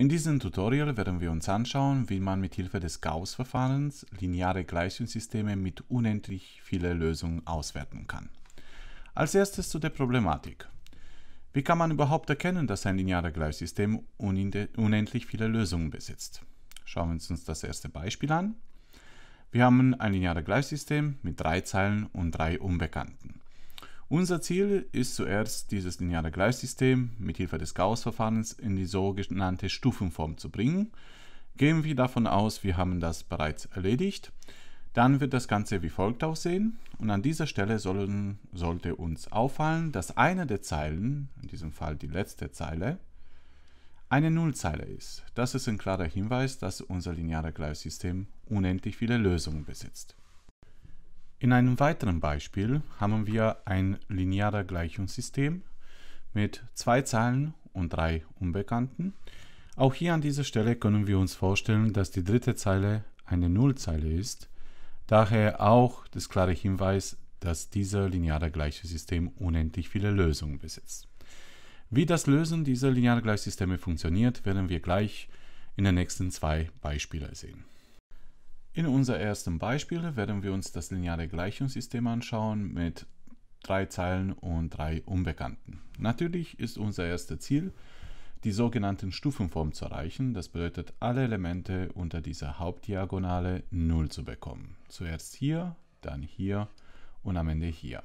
In diesem Tutorial werden wir uns anschauen, wie man mit Hilfe des Gauss-Verfahrens lineare Gleichungssysteme mit unendlich vielen Lösungen auswerten kann. Als erstes zu der Problematik. Wie kann man überhaupt erkennen, dass ein lineares Gleichsystem unendlich viele Lösungen besitzt? Schauen wir uns das erste Beispiel an. Wir haben ein lineares Gleichsystem mit drei Zeilen und drei Unbekannten. Unser Ziel ist zuerst, dieses lineare Gleichsystem mit Hilfe des Gauss-Verfahrens in die sogenannte Stufenform zu bringen. Gehen wir davon aus, wir haben das bereits erledigt. Dann wird das Ganze wie folgt aussehen. Und an dieser Stelle sollen, sollte uns auffallen, dass eine der Zeilen, in diesem Fall die letzte Zeile, eine Nullzeile ist. Das ist ein klarer Hinweis, dass unser lineares Gleichsystem unendlich viele Lösungen besitzt. In einem weiteren Beispiel haben wir ein lineares Gleichungssystem mit zwei Zahlen und drei Unbekannten. Auch hier an dieser Stelle können wir uns vorstellen, dass die dritte Zeile eine Nullzeile ist. Daher auch das klare Hinweis, dass dieser lineare Gleichungssystem unendlich viele Lösungen besitzt. Wie das Lösen dieser linearen Gleichsysteme funktioniert, werden wir gleich in den nächsten zwei Beispielen sehen. In unserem ersten Beispiel werden wir uns das lineare Gleichungssystem anschauen mit drei Zeilen und drei Unbekannten. Natürlich ist unser erstes Ziel, die sogenannten Stufenform zu erreichen. Das bedeutet, alle Elemente unter dieser Hauptdiagonale 0 zu bekommen. Zuerst hier, dann hier und am Ende hier.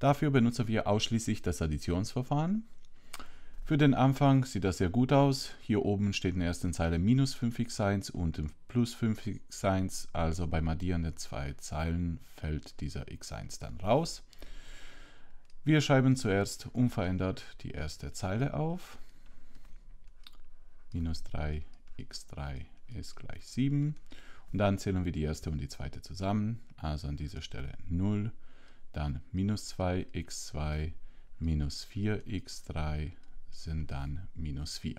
Dafür benutzen wir ausschließlich das Additionsverfahren. Für den Anfang sieht das sehr gut aus. Hier oben steht in der ersten Zeile minus 5x1 und plus 5x1, also beim Addieren der zwei Zeilen fällt dieser x1 dann raus. Wir schreiben zuerst unverändert die erste Zeile auf. Minus 3x3 ist gleich 7. Und dann zählen wir die erste und die zweite zusammen. Also an dieser Stelle 0, dann minus 2x2, minus 4x3, sind dann minus 4.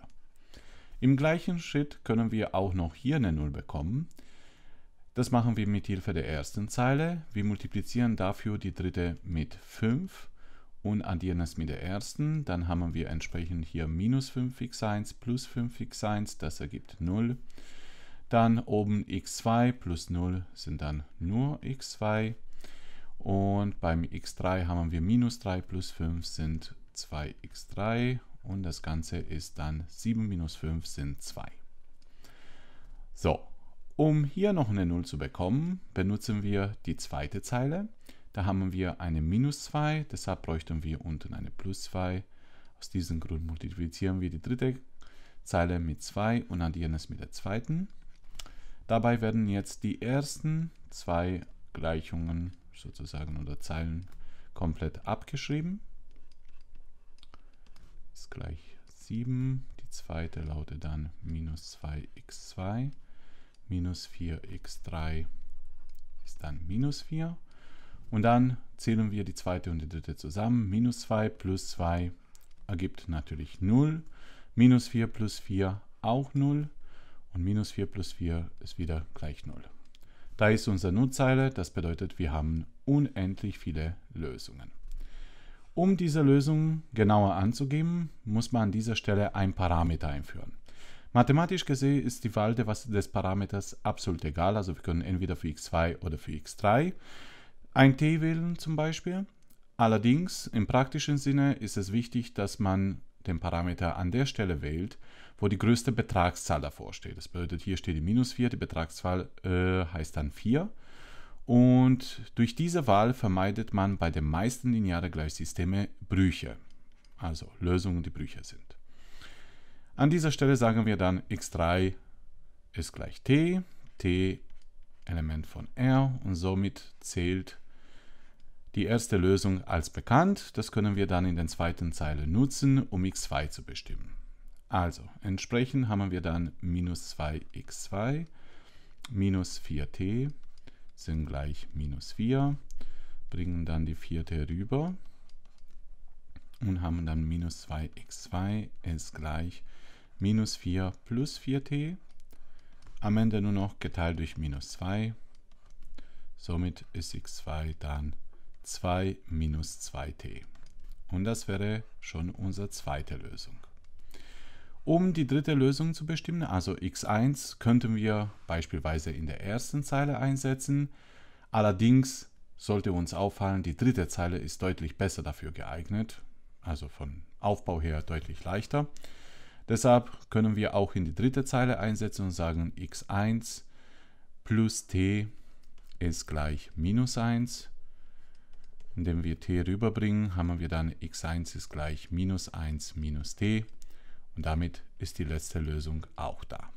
Im gleichen Schritt können wir auch noch hier eine 0 bekommen. Das machen wir mit Hilfe der ersten Zeile. Wir multiplizieren dafür die dritte mit 5 und addieren es mit der ersten. Dann haben wir entsprechend hier minus 5x1 plus 5x1, das ergibt 0. Dann oben x2 plus 0 sind dann nur x2. Und beim x3 haben wir minus 3 plus 5 sind 2x3 und das Ganze ist dann 7 minus 5 sind 2. So, um hier noch eine 0 zu bekommen, benutzen wir die zweite Zeile. Da haben wir eine minus 2, deshalb bräuchten wir unten eine plus 2. Aus diesem Grund multiplizieren wir die dritte Zeile mit 2 und addieren es mit der zweiten. Dabei werden jetzt die ersten zwei Gleichungen sozusagen oder Zeilen komplett abgeschrieben ist gleich 7. Die zweite lautet dann minus 2x2 minus 4x3 ist dann minus 4. Und dann zählen wir die zweite und die dritte zusammen. Minus 2 plus 2 ergibt natürlich 0. Minus 4 plus 4 auch 0. Und minus 4 plus 4 ist wieder gleich 0. Da ist unsere Nullzeile. das bedeutet, wir haben unendlich viele Lösungen. Um diese Lösung genauer anzugeben, muss man an dieser Stelle ein Parameter einführen. Mathematisch gesehen ist die Wahl des Parameters absolut egal, also wir können entweder für x2 oder für x3 ein t wählen zum Beispiel. Allerdings im praktischen Sinne ist es wichtig, dass man den Parameter an der Stelle wählt, wo die größte Betragszahl davor steht. Das bedeutet, hier steht die minus 4, die Betragszahl äh, heißt dann 4. Und durch diese Wahl vermeidet man bei den meisten linearen Gleichsystemen Brüche, also Lösungen, die Brüche sind. An dieser Stelle sagen wir dann x3 ist gleich t, t Element von R und somit zählt die erste Lösung als bekannt. Das können wir dann in den zweiten Zeile nutzen, um x2 zu bestimmen. Also entsprechend haben wir dann minus 2x2 minus 4t sind gleich minus 4. Bringen dann die vierte rüber und haben dann minus 2x2 ist gleich minus 4 plus 4t. Am Ende nur noch geteilt durch minus 2. Somit ist x2 dann 2 minus 2t. Und das wäre schon unsere zweite Lösung. Um die dritte Lösung zu bestimmen, also x1, könnten wir beispielsweise in der ersten Zeile einsetzen. Allerdings sollte uns auffallen, die dritte Zeile ist deutlich besser dafür geeignet, also von Aufbau her deutlich leichter. Deshalb können wir auch in die dritte Zeile einsetzen und sagen x1 plus t ist gleich minus 1. Indem wir t rüberbringen, haben wir dann x1 ist gleich minus 1 minus t. Und damit ist die letzte Lösung auch da.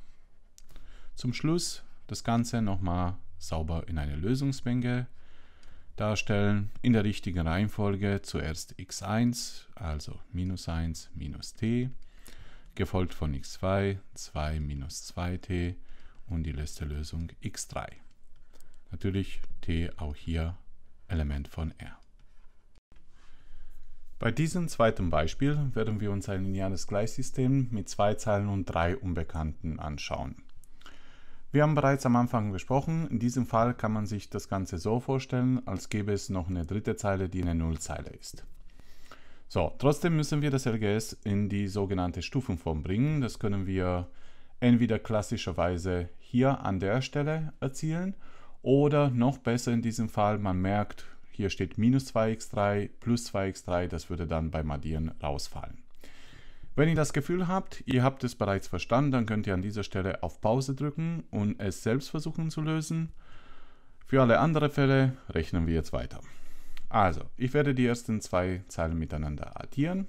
Zum Schluss das Ganze nochmal sauber in eine Lösungsmenge darstellen, in der richtigen Reihenfolge. Zuerst x1, also minus 1, minus t, gefolgt von x2, 2 minus 2t und die letzte Lösung x3. Natürlich t auch hier Element von R. Bei diesem zweiten Beispiel werden wir uns ein lineares Gleichsystem mit zwei Zahlen und drei Unbekannten anschauen. Wir haben bereits am Anfang gesprochen, in diesem Fall kann man sich das Ganze so vorstellen, als gäbe es noch eine dritte Zeile, die eine Nullzeile ist. So, trotzdem müssen wir das LGS in die sogenannte Stufenform bringen. Das können wir entweder klassischerweise hier an der Stelle erzielen oder noch besser in diesem Fall, man merkt, hier steht minus 2x3 plus 2x3, das würde dann beim Addieren rausfallen. Wenn ihr das Gefühl habt, ihr habt es bereits verstanden, dann könnt ihr an dieser Stelle auf Pause drücken und es selbst versuchen zu lösen. Für alle anderen Fälle rechnen wir jetzt weiter. Also, ich werde die ersten zwei Zeilen miteinander addieren.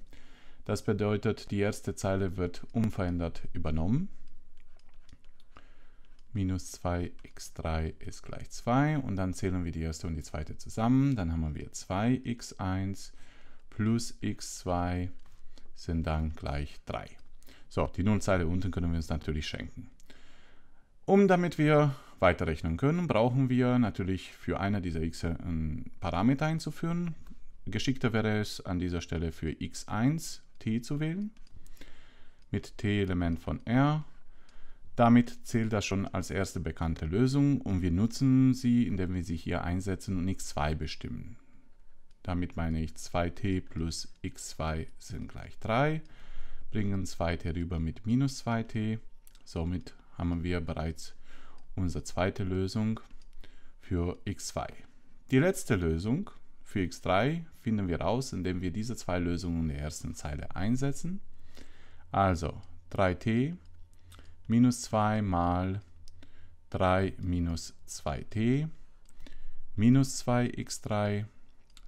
Das bedeutet, die erste Zeile wird unverändert übernommen minus 2x3 ist gleich 2 und dann zählen wir die erste und die zweite zusammen. Dann haben wir 2x1 plus x2 sind dann gleich 3. So, die Nullzeile unten können wir uns natürlich schenken. Um damit wir weiterrechnen können, brauchen wir natürlich für einer dieser x einen Parameter einzuführen. Geschickter wäre es an dieser Stelle für x1 t zu wählen. Mit t-Element von r damit zählt das schon als erste bekannte Lösung und wir nutzen sie, indem wir sie hier einsetzen und x2 bestimmen. Damit meine ich 2t plus x2 sind gleich 3, bringen 2t rüber mit minus 2t. Somit haben wir bereits unsere zweite Lösung für x2. Die letzte Lösung für x3 finden wir raus, indem wir diese zwei Lösungen in der ersten Zeile einsetzen. Also 3t minus 2 mal 3 minus 2t minus 2x3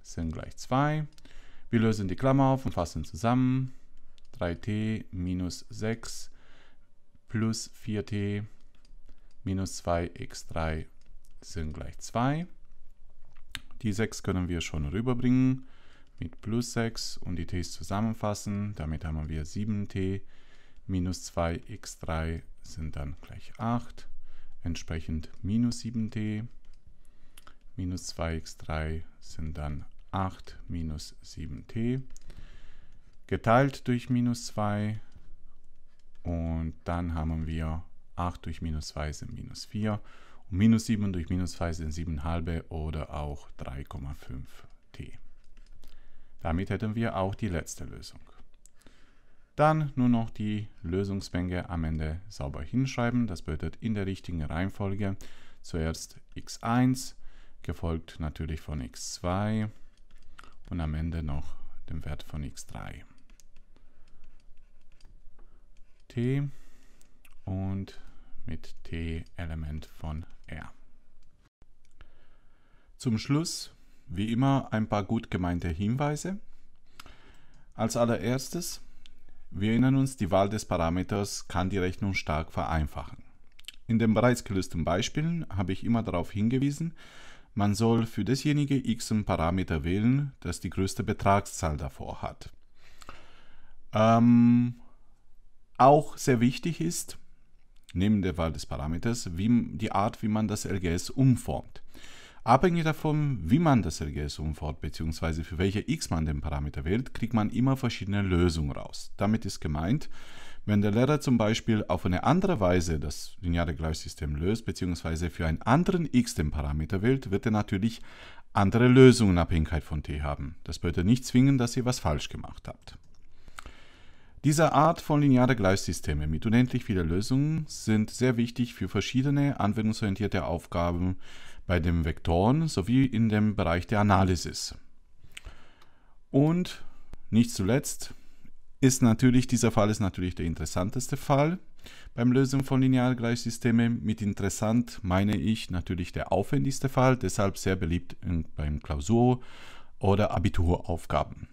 sind gleich 2. Wir lösen die Klammer auf und fassen zusammen. 3t minus 6 plus 4t minus 2x3 sind gleich 2. Die 6 können wir schon rüberbringen mit plus 6 und die t's zusammenfassen. Damit haben wir 7t minus 2x3 sind dann gleich 8, entsprechend minus 7t, minus 2x3 sind dann 8 minus 7t, geteilt durch minus 2 und dann haben wir 8 durch minus 2 sind minus 4 und minus 7 durch minus 2 sind 7 halbe oder auch 3,5t. Damit hätten wir auch die letzte Lösung. Dann nur noch die Lösungsmenge am Ende sauber hinschreiben. Das bedeutet in der richtigen Reihenfolge. Zuerst x1, gefolgt natürlich von x2 und am Ende noch den Wert von x3. t und mit t Element von r. Zum Schluss, wie immer, ein paar gut gemeinte Hinweise. Als allererstes wir erinnern uns, die Wahl des Parameters kann die Rechnung stark vereinfachen. In den bereits gelösten Beispielen habe ich immer darauf hingewiesen, man soll für dasjenige x Parameter wählen, das die größte Betragszahl davor hat. Ähm, auch sehr wichtig ist, neben der Wahl des Parameters, wie, die Art, wie man das LGS umformt. Abhängig davon, wie man das LGS umfort bzw. für welche x man den Parameter wählt, kriegt man immer verschiedene Lösungen raus. Damit ist gemeint, wenn der Lehrer zum Beispiel auf eine andere Weise das lineare Gleichsystem löst bzw. für einen anderen x den Parameter wählt, wird er natürlich andere Lösungen in Abhängigkeit von t haben. Das bedeutet nicht zwingen, dass ihr was falsch gemacht habt. Diese Art von lineare Gleichsysteme mit unendlich vielen Lösungen sind sehr wichtig für verschiedene anwendungsorientierte Aufgaben, bei den Vektoren sowie in dem Bereich der Analysis. Und nicht zuletzt ist natürlich, dieser Fall ist natürlich der interessanteste Fall beim Lösen von Linealgleichsystemen. Mit interessant meine ich natürlich der aufwendigste Fall, deshalb sehr beliebt beim Klausur- oder Abituraufgaben.